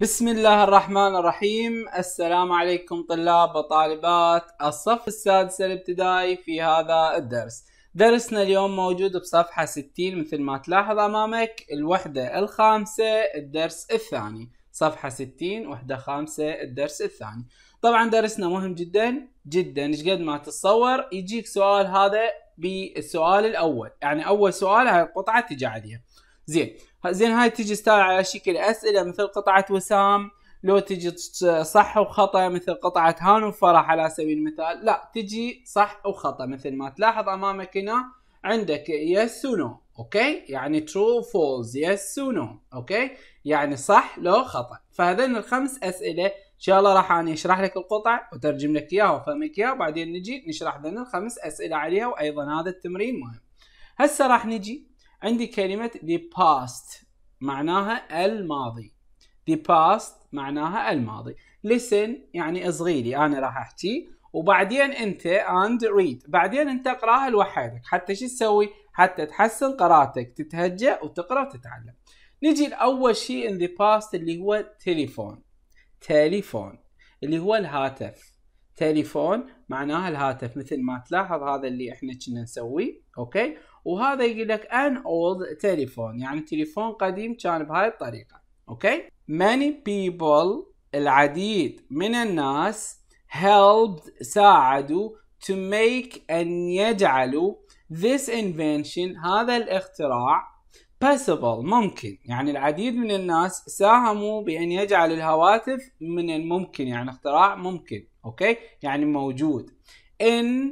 بسم الله الرحمن الرحيم السلام عليكم طلاب وطالبات الصف السادس الابتدائي في هذا الدرس درسنا اليوم موجود بصفحة 60 مثل ما تلاحظ أمامك الوحدة الخامسة الدرس الثاني صفحة 60 وحدة خامسة الدرس الثاني طبعا درسنا مهم جدا جدا ايش قد ما تتصور يجيك سؤال هذا بالسؤال الأول يعني أول سؤال هاي القطعة تجي عليها زين زين هاي تجي ستايل على شكل اسئله مثل قطعه وسام لو تجي صح وخطا مثل قطعه هان وفرح على سبيل المثال لا تجي صح وخطا مثل ما تلاحظ امامك هنا عندك يس ونو اوكي يعني ترو فولز يس ونو اوكي يعني صح لو خطا فهذين الخمس اسئله ان شاء الله راح اني اشرح لك القطع وترجم لك اياها وافهمك اياها وبعدين نجي نشرح ذن الخمس اسئله عليها وايضا هذا التمرين مهم هسه راح نجي عندي كلمة the past معناها الماضي the past معناها الماضي listen يعني صغيري أنا راح أحكي وبعدين أنت and read بعدين أنت اقرأها لوحدك حتى شو تسوي حتى تحسن قراءتك تتهجأ وتقرأ وتتعلم نجي لأول شيء in the past اللي هو تليفون تليفون اللي هو الهاتف تليفون معناها الهاتف مثل ما تلاحظ هذا اللي احنا كنا نسويه اوكي وهذا يقول لك an old telephone يعني تليفون قديم كان بهاي الطريقة اوكي many people العديد من الناس helped ساعدوا to make أن يجعلوا this invention هذا الاختراع possible ممكن يعني العديد من الناس ساهموا بأن يجعل الهواتف من الممكن يعني اختراع ممكن اوكي يعني موجود in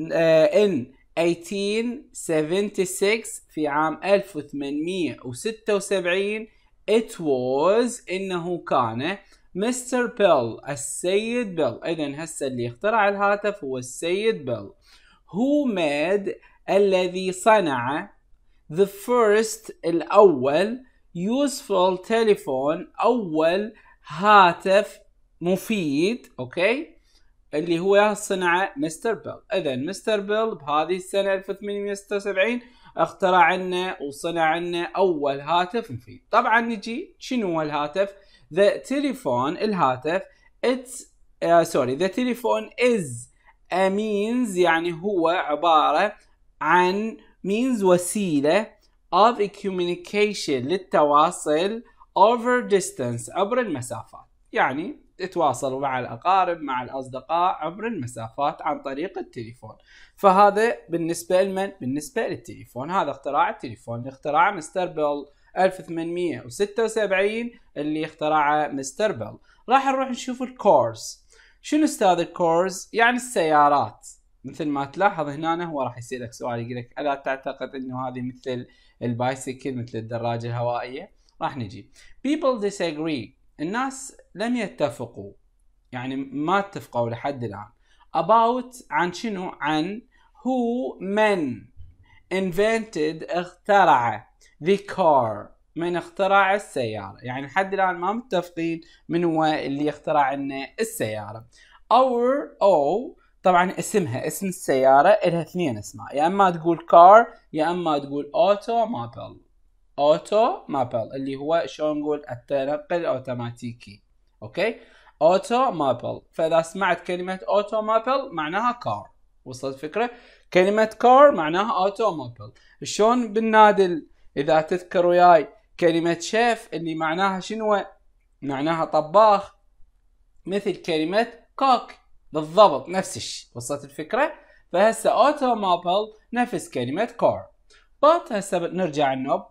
uh, in 1876 في عام 1876 it was انه كان مستر بيل السيد بيل اذا هسه اللي اخترع الهاتف هو السيد بيل who made الذي صنع the first الاول useful telephone اول هاتف مفيد اوكي okay? اللي هو صنعه مستر بيل اذا مستر بيل بهذه السنه 1876 اخترع لنا وصنع لنا اول هاتف مفيد طبعا نجي شنو هو الهاتف ذا تليفون الهاتف اتس سوري ذا تليفون از ا مينز يعني هو عباره عن مينز وسيله of a communication للتواصل over distance عبر المسافات يعني تتواصل مع الأقارب مع الأصدقاء عبر المسافات عن طريق التليفون فهذا بالنسبة لمن؟ بالنسبة للتليفون هذا اختراع التليفون اختراع مستر بيل 1876 اللي اخترعه مستر بيل راح نروح نشوف الكورز شنو استاذ الكورز؟ يعني السيارات مثل ما تلاحظ هنا هو راح يسألك سؤال يقول لك ألا تعتقد أنه هذه مثل البايسكل مثل الدراجة الهوائية؟ راح نجي people disagree الناس لم يتفقوا يعني ما اتفقوا لحد الان about عن شنو عن who من invented اخترع the car من اخترع السيارة يعني لحد الآن ما متفقين من هو اللي اخترع لنا السيارة our او طبعا اسمها اسم السيارة لها اثنين اسماء يا اما تقول car يا اما تقول automobile اوتو مابل اللي هو شلون نقول التنقل الاوتوماتيكي اوكي اوتو مابل فاذا سمعت كلمه اوتو مابل معناها كار وصلت فكره كلمه كار معناها اوتو مابل شلون بالنادل اذا تذكر وياي كلمه شيف اللي معناها شنو معناها طباخ مثل كلمه كوك بالضبط نفس الشيء وصلت الفكره فهسه اوتو مابل نفس كلمه كار بط هسه نرجع النوب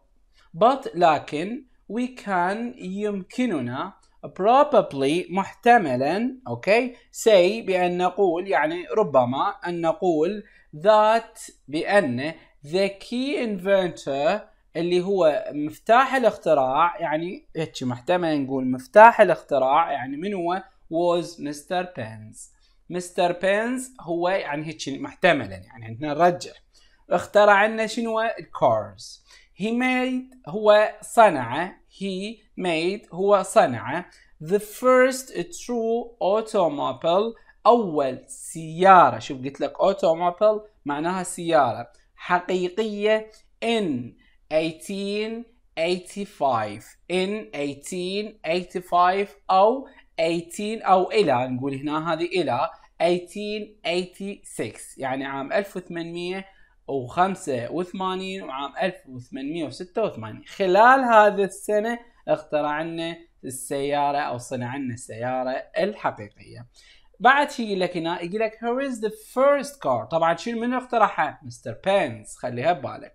but لكن we can يمكننا probably محتملا اوكي okay, say بأن نقول يعني ربما أن نقول that بأن the key inventor اللي هو مفتاح الاختراع يعني هيك محتمل نقول مفتاح الاختراع يعني من هو was Mr. Pens Mr. Pens هو يعني هيك محتملا يعني عندنا نرجح اخترع لنا شنو الكارز he made هو صنع he made هو صنع the first true automobile أول سيارة شوف قلت لك automobile معناها سيارة حقيقية in 1885 in 1885 أو 18 أو إلى نقول هنا هذه إلى 1886 يعني عام 1800 و85 وعام 1886 خلال هذا السنة اخترع لنا السيارة او صنع لنا السيارة الحقيقية بعد شي يقول لك هنا يقول لك here is the first car طبعا شنو من اقترحها مستر بينز خليها ببالك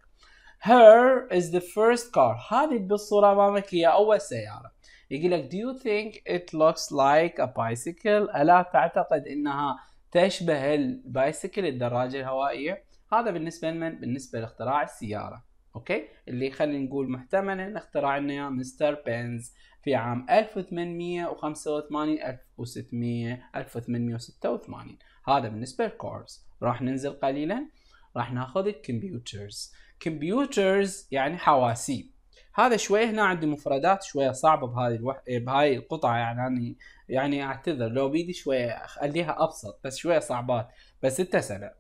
هير is the first car هذه بالصورة امامك هي اول سيارة يقول لك do you think it looks like a bicycle ألا تعتقد أنها تشبه البايسكل الدراجة الهوائية هذا بالنسبة لمن؟ بالنسبة لاختراع السيارة اوكي اللي خلينا نقول محتملا اخترع لنا مستر بنز في عام 1885 1600 1886 هذا بالنسبة للكورس، راح ننزل قليلا راح ناخذ الكمبيوترز كمبيوترز يعني حواسيب هذا شوي هنا عندي مفردات شويه صعبه بهذه الوح... بهاي القطعه يعني أنا يعني اعتذر لو بيدي شويه اخليها ابسط بس شويه صعبات بس انت سبب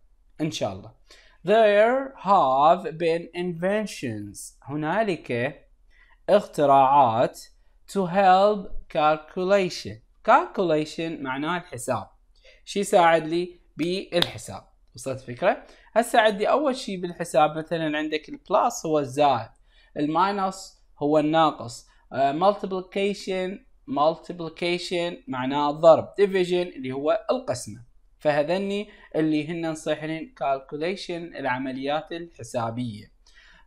ان شاء الله there have been inventions هنالك اختراعات to help calculation calculation معناه الحساب شي يساعد لي بالحساب وصلت فكرة هسه عندي اول شيء بالحساب مثلا عندك البلس هو الزائد الماينس هو الناقص آه، multiplication multiplication معناه الضرب division اللي هو القسمة فهذني اللي هن نصيحلين كالكوليشن العمليات الحسابيه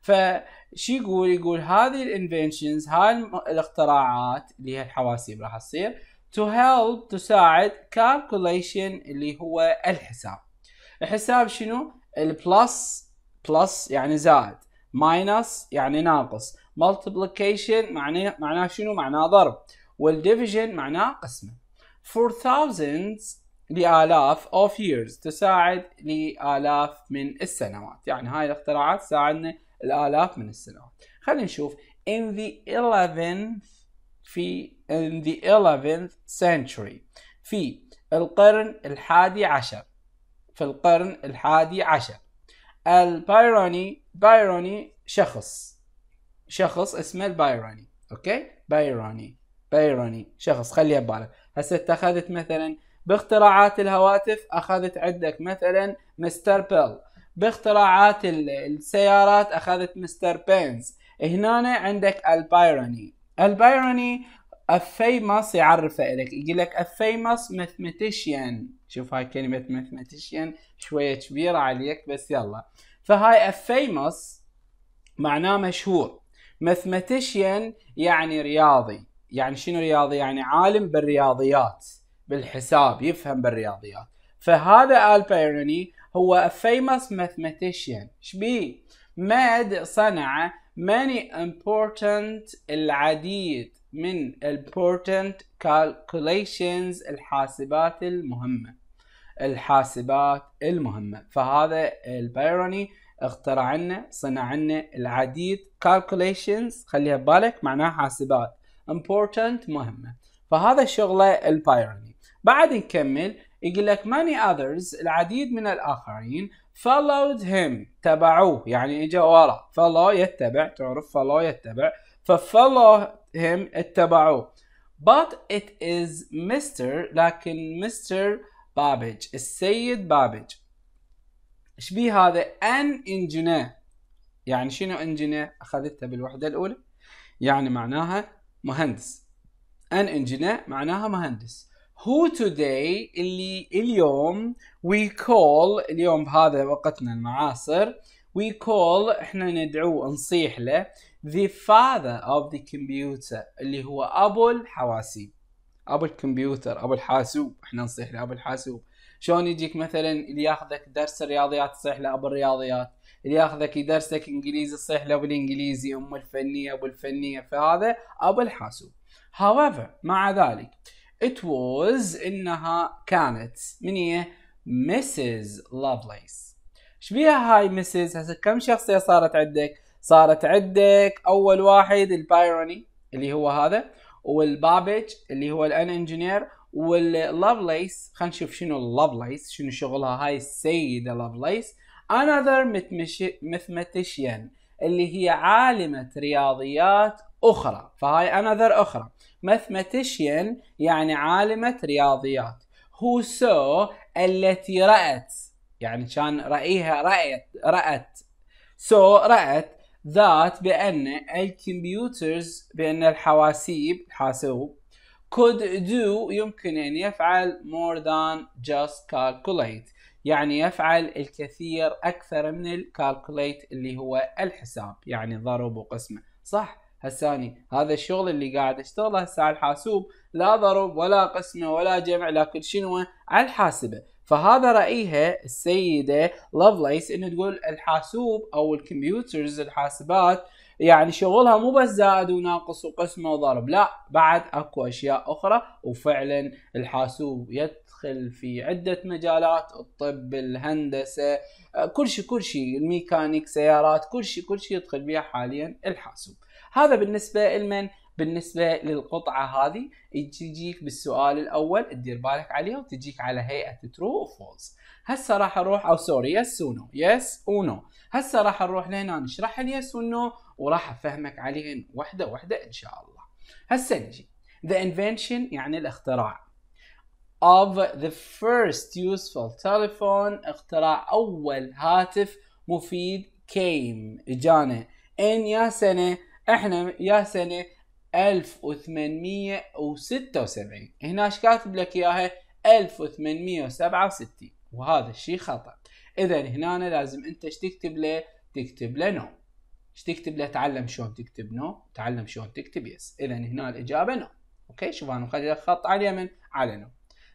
فشي يقول يقول هذه الانفنشنز هاي الاختراعات اللي هي الحواسيب راح تصير تو هيلب تساعد كالكوليشن اللي هو الحساب الحساب شنو البلس بلس يعني زائد ماينس يعني ناقص multiplication معناه معناه شنو معناه ضرب والديفيجن معناه قسمه for thousands لآلاف of years تساعد لآلاف من السنوات يعني هاي الاختراعات تساعدنا الآلاف من السنوات خلينا نشوف in the 11th في in the 11th century في القرن الحادي عشر في القرن الحادي عشر البايروني بايروني شخص شخص اسمه البايروني اوكي بايروني بايروني شخص خليها ببالك هسه اتخذت مثلا باختراعات الهواتف اخذت عندك مثلا مستر بيل باختراعات السيارات اخذت مستر بينز هنا عندك البايروني البايروني الفيموس يعرفه لك يقول لك الفيموس ماثماتيشيان شوف هاي كلمة ماثماتيشيان شوية كبيرة عليك بس يلا فهاي الفيموس معناه مشهور ماثماتيشيان يعني رياضي يعني شنو رياضي يعني عالم بالرياضيات بالحساب يفهم بالرياضيات فهذا البيروني هو a famous mathematician شبيه ماد صنع many important العديد من important calculations الحاسبات المهمة الحاسبات المهمة فهذا البيروني اخترع لنا صنع لنا العديد calculations خليها ببالك معناها حاسبات important مهمة فهذا شغله البيروني بعد نكمل يقول لك many others العديد من الآخرين followed him تبعوه يعني اجى ورا follow يتبع تعرف follow يتبع فfollow هم اتبعوه but it is Mr لكن Mr بابج السيد بابج ايش بيه هذا ان engineer يعني شنو engineer اخذتها بالوحدة الأولى يعني معناها مهندس ان engineer معناها مهندس هو today اللي اليوم we call اليوم بهذا وقتنا المعاصر we call احنا ندعوه نصيح له the father of the computer اللي هو ابو الحواسيب ابو الكمبيوتر ابو الحاسوب احنا نصيح له ابو الحاسوب شلون يجيك مثلا اللي ياخذك درس الرياضيات تصيح له ابو الرياضيات اللي ياخذك يدرسك انجليزي تصيح له ابو الانجليزي ام الفنيه ابو الفنيه فهذا ابو الحاسوب however مع ذلك it was انها كانت من هي مسز لافليس ايش فيها هاي مسز هسه كم شخصيه صارت عندك صارت عندك اول واحد البايروني اللي هو هذا والبابج اللي هو الان انجينير واللافليس خلينا نشوف شنو اللافليس شنو شغلها هاي السيده لافليس انذر mathematician اللي هي عالمة رياضيات أخرى فهاي another أخرى mathematician يعني عالمة رياضيات who saw التي رأت يعني كان رأيها رأت رأت so رأت ذات بأن الكمبيوترز بأن الحواسيب الحاسوب could do يمكن أن يفعل more than just calculate يعني يفعل الكثير أكثر من الكالكوليت اللي هو الحساب يعني ضرب وقسمه صح هسه اني هذا الشغل اللي قاعد اشتغله هسه على الحاسوب لا ضرب ولا قسمه ولا جمع لكن شنو على الحاسبه فهذا رايها السيده لافليس انه تقول الحاسوب او الكمبيوترز الحاسبات يعني شغلها مو بس زائد وناقص وقسمه وضرب لا بعد اكو اشياء اخرى وفعلا الحاسوب يدخل في عده مجالات الطب الهندسه كل شيء كل شيء الميكانيك سيارات كل شيء كل شيء يدخل بها حاليا الحاسوب هذا بالنسبه لمن بالنسبه للقطعه هذه تجيك بالسؤال الاول تدير بالك عليها وتجيك على هيئه ترو وفولس هسه راح اروح او سوري يس ونو يس ونو هسه راح اروح لهنا نشرح اليس ونو وراح افهمك عليهن وحده وحده ان شاء الله هسه نجي the invention يعني الاختراع of the first useful telephone اختراع اول هاتف مفيد came اجانا ان يا سنه احنا يا سنه 1876 هنا ايش كاتب لك اياها 1867 وهذا الشيء خطا اذا هنا لازم انت ايش تكتب له تكتب له نو ايش تكتب له تعلم شلون تكتب نو تعلم شلون تكتب يس اذا هنا الاجابه نو اوكي شوف انا مخلي لك خط على اليمين على نو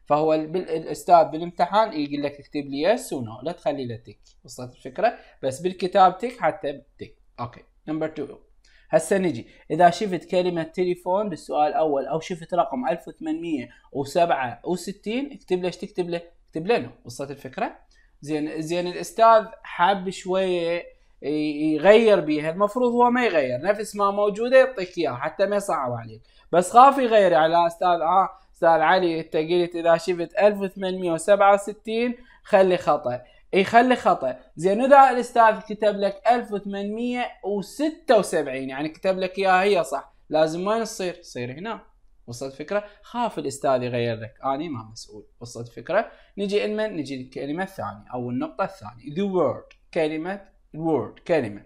فهو الاستاذ بالامتحان يقول لك اكتب لي يس ونو لا تخلي له تك وصلت الفكره بس بالكتاب تك حتى تك اوكي نمبر 2 هسه نجي اذا شفت كلمه تليفون بالسؤال الاول او شفت رقم 1867 اكتب له ايش تكتب له؟ اكتب له وصلت الفكره؟ زين زين الاستاذ حاب شويه يغير بيها المفروض هو ما يغير نفس ما موجوده يعطيك اياها حتى ما يصعب عليك بس خاف يغير على استاذ اه استاذ علي انت قلت اذا شفت 1867 خلي خطأ يخلي خطا زين اذا الاستاذ كتب لك 1876 يعني كتب لك اياها هي صح لازم وين تصير تصير هنا وصلت فكره خاف الاستاذ يغير لك اني ما مسؤول وصلت فكره نجي المن نجي الكلمه الثانيه او النقطه الثانيه the word كلمه word كلمه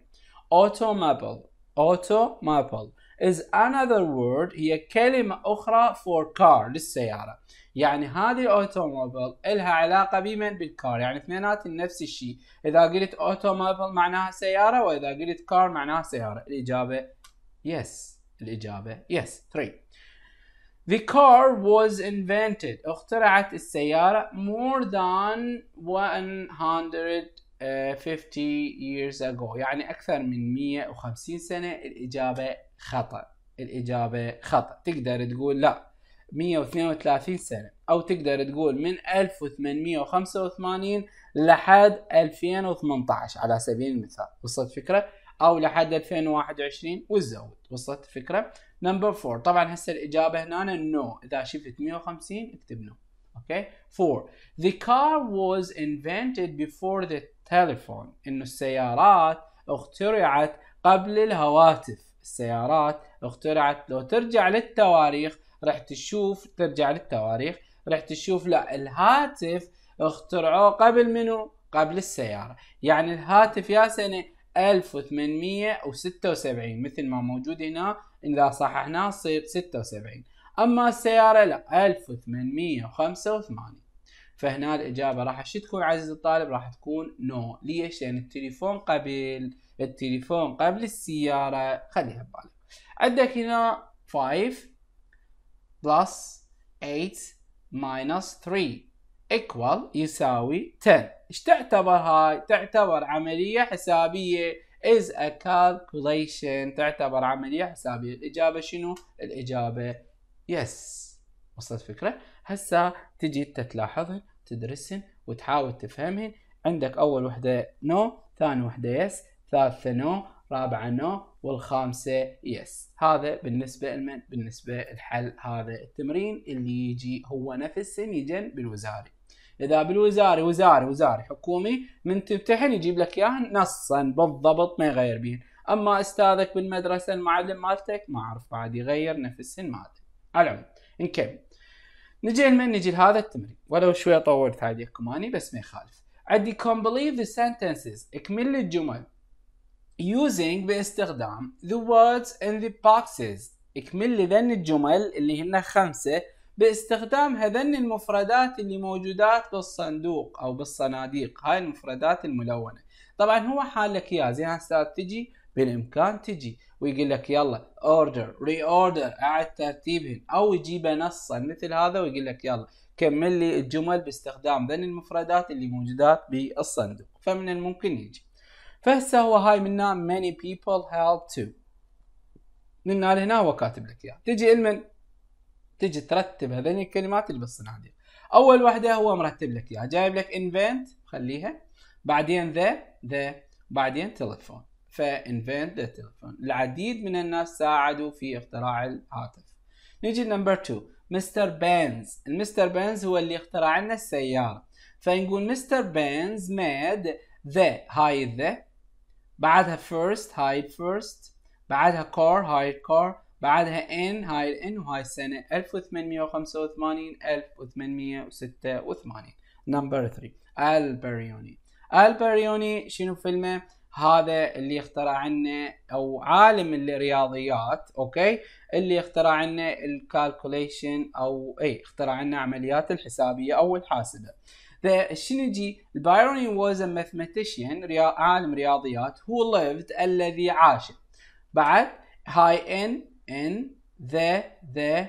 automobile automobile is another word هي كلمة أخرى for car للسيارة يعني هذه الأوتوموبيل إلها علاقة بمن بالكار يعني اثنينات نفس الشيء إذا قلت أوتوموبيل معناها سيارة وإذا قلت كار معناها سيارة الإجابة yes الإجابة yes three The car was invented اخترعت السيارة more than 150 years ago يعني أكثر من 150 سنة الإجابة خطا الاجابه خطا تقدر تقول لا 132 سنه او تقدر تقول من 1885 لحد 2018 على سبيل المثال وصلت فكره او لحد 2021 وتزود وصلت فكره نمبر 4 طبعا هسه الاجابه هنا نو no. اذا شفت 150 اكتب نو اوكي 4 the car was invented before the telephone انه السيارات اخترعت قبل الهواتف السيارات اخترعت لو ترجع للتواريخ راح تشوف ترجع للتواريخ راح تشوف لا الهاتف اخترعوه قبل منو قبل السيارة يعني الهاتف يا سنة 1876 مثل ما موجود هنا إذا صححناه صير 76 أما السيارة لا 1885 فهنا الإجابة راح تكون عزيز الطالب راح تكون نو no. ليش لأن يعني التليفون قبل التليفون قبل السيارة خليها ببالك عندك هنا 5 plus 8 minus 3 equal يساوي 10 ايش تعتبر هاي؟ تعتبر عملية حسابية is a calculation تعتبر عملية حسابية الإجابة شنو؟ الإجابة yes وصلت فكرة؟ هسا تجي تلاحظهن تدرسهن وتحاول تفهمهن عندك أول وحدة no ثاني وحدة yes ثالثة نو رابعة نو والخامسة يس هذا بالنسبة لمن؟ بالنسبة لحل هذا التمرين اللي يجي هو نفس يجن بالوزاري اذا بالوزاري وزاري وزاري حكومي من تمتحن يجيب لك اياه نصا بالضبط ما يغير به اما استاذك بالمدرسه المعلم مالتك ما اعرف بعد يغير نفس مالته على العموم نكمل نجي لمن نجي لهذا التمرين ولو شوي طولت عليكم اني بس ما يخالف عندي كومبليت ذا sentences اكمل الجمل using باستخدام the words in the boxes اكمل لي ذن الجمل اللي هن خمسة باستخدام هذن المفردات اللي موجودات بالصندوق او بالصناديق هاي المفردات الملونة طبعا هو حالك يا زي هسه تجي بالامكان تجي ويقول لك يلا order reorder اعد ترتيبهن او يجيبه نصا مثل هذا ويقول لك يلا كمل لي الجمل باستخدام ذن المفردات اللي موجودات بالصندوق فمن الممكن يجي فهسه هو هاي منا many people help to من هنا هو كاتب لك اياها تجي المن تجي ترتب هذين الكلمات اللي بالصناديق اول واحده هو مرتب لك اياها جايب لك invent خليها بعدين the the بعدين تليفون فانفنت ذا تليفون العديد من الناس ساعدوا في اختراع الهاتف نيجي نمبر 2 مستر بينز المستر بينز هو اللي اخترع لنا السيارة فنقول مستر بينز ميد ذا هاي ذا بعدها first hire first بعدها car hire car بعدها ان هاي n وهاي السنة 1885 1886 نمبر 3 البريوني البريوني شنو فيلمه؟ هذا اللي اخترع لنا او عالم الرياضيات اوكي اللي اخترع لنا الكالكوليشن او اي اخترع لنا عمليات الحسابيه او الحاسبه فشنو Shinji Baroni واز ا mathematician عالم رياضيات هو ليفد الذي عاش بعد هاي ان ان ذا ذا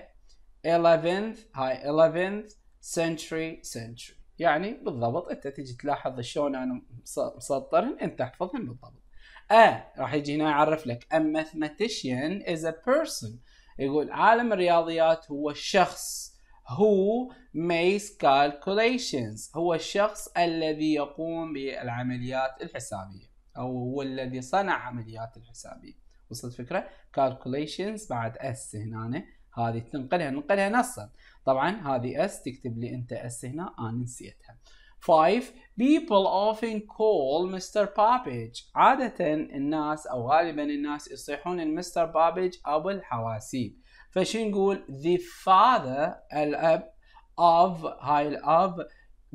11th هاي 11th century century يعني بالضبط انت تجي تلاحظ شلون انا مسطرهن انت تحفظهن بالضبط. اه راح يجي هنا يعرف لك a mathematician is a person يقول عالم الرياضيات هو شخص هو makes calculations هو الشخص الذي يقوم بالعمليات الحسابية أو هو الذي صنع عمليات الحسابية وصلت فكرة calculations بعد s هنا هذه تنقلها ننقلها نصا طبعا هذه s تكتب لي انت s هنا انا آه، نسيتها 5 people often call Mr. Babbage عادة الناس او غالبا الناس يصيحون المستر بابج ابو الحواسيب فشو نقول the father الاب of هاي الاب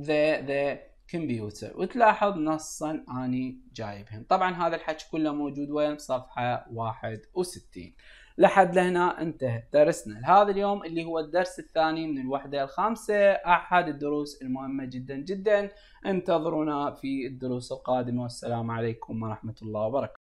the the computer وتلاحظ نصا اني جايبهم طبعا هذا الحكي كله موجود وين صفحه 61 لحد لهنا انتهى درسنا لهذا اليوم اللي هو الدرس الثاني من الوحدة الخامسة أحد الدروس المهمة جدا جدا انتظرونا في الدروس القادمة والسلام عليكم ورحمة الله وبركاته